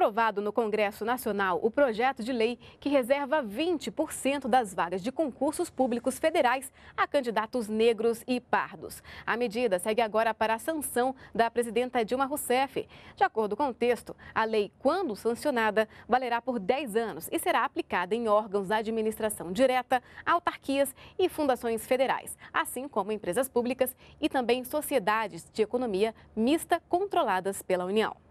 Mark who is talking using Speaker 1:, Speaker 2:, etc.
Speaker 1: aprovado no Congresso Nacional o projeto de lei que reserva 20% das vagas de concursos públicos federais a candidatos negros e pardos. A medida segue agora para a sanção da presidenta Dilma Rousseff. De acordo com o texto, a lei, quando sancionada, valerá por 10 anos e será aplicada em órgãos da administração direta, autarquias e fundações federais, assim como empresas públicas e também sociedades de economia mista controladas pela União.